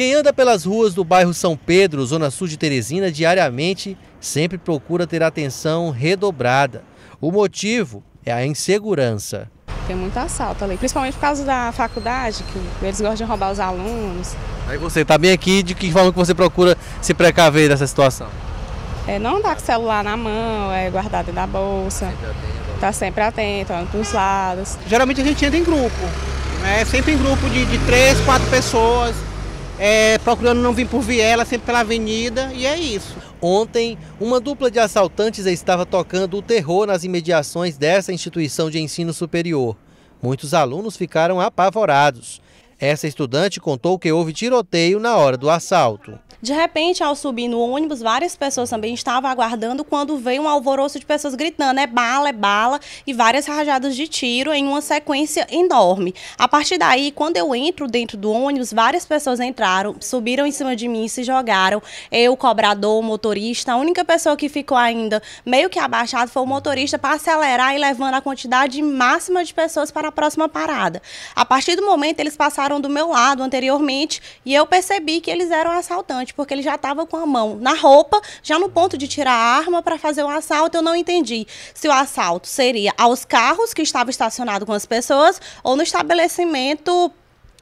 Quem anda pelas ruas do bairro São Pedro, zona sul de Teresina, diariamente sempre procura ter atenção redobrada. O motivo é a insegurança. Tem muito assalto ali, principalmente por causa da faculdade, que eles gostam de roubar os alunos. Aí você está bem aqui, de que forma que você procura se precaver dessa situação? É, não andar tá com o celular na mão, é guardar dentro da bolsa. Está sempre atento, olhando para os lados. Geralmente a gente entra em grupo, né? sempre em grupo de, de três, quatro pessoas é, procurando não vir por viela, sempre pela avenida, e é isso. Ontem, uma dupla de assaltantes estava tocando o terror nas imediações dessa instituição de ensino superior. Muitos alunos ficaram apavorados. Essa estudante contou que houve tiroteio na hora do assalto. De repente, ao subir no ônibus, várias pessoas também estavam aguardando quando veio um alvoroço de pessoas gritando: é bala, é bala, e várias rajadas de tiro em uma sequência enorme. A partir daí, quando eu entro dentro do ônibus, várias pessoas entraram, subiram em cima de mim e se jogaram. Eu, cobrador, motorista, a única pessoa que ficou ainda meio que abaixado foi o motorista para acelerar e levando a quantidade máxima de pessoas para a próxima parada. A partir do momento, eles passaram do meu lado anteriormente e eu percebi que eles eram assaltantes porque ele já estava com a mão na roupa, já no ponto de tirar a arma para fazer o assalto. Eu não entendi se o assalto seria aos carros que estavam estacionados com as pessoas ou no estabelecimento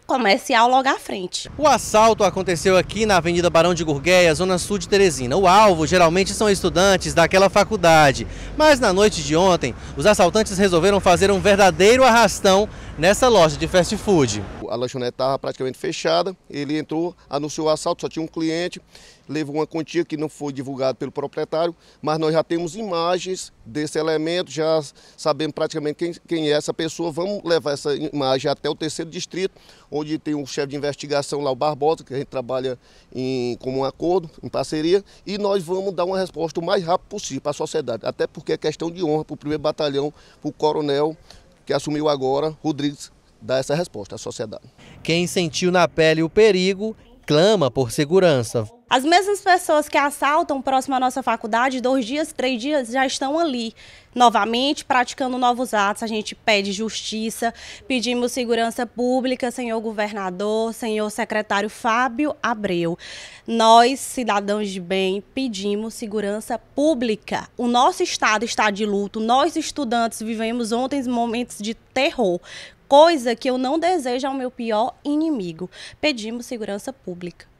comercial logo à frente. O assalto aconteceu aqui na Avenida Barão de Gurgueia, zona sul de Teresina. O alvo geralmente são estudantes daquela faculdade, mas na noite de ontem, os assaltantes resolveram fazer um verdadeiro arrastão nessa loja de fast food. A lanchonete estava praticamente fechada, ele entrou, anunciou o assalto, só tinha um cliente levou uma quantia que não foi divulgada pelo proprietário, mas nós já temos imagens desse elemento, já sabemos praticamente quem, quem é essa pessoa. Vamos levar essa imagem até o terceiro distrito, onde tem um chefe de investigação lá, o Barbosa, que a gente trabalha em comum acordo, em parceria, e nós vamos dar uma resposta o mais rápido possível para a sociedade, até porque é questão de honra para o primeiro batalhão, para o coronel que assumiu agora, Rodrigues, dar essa resposta à sociedade. Quem sentiu na pele o perigo clama por segurança. As mesmas pessoas que assaltam próximo à nossa faculdade, dois dias, três dias, já estão ali, novamente praticando novos atos. A gente pede justiça, pedimos segurança pública, senhor governador, senhor secretário Fábio Abreu. Nós, cidadãos de bem, pedimos segurança pública. O nosso estado está de luto, nós, estudantes, vivemos ontem momentos de terror coisa que eu não desejo ao meu pior inimigo. Pedimos segurança pública.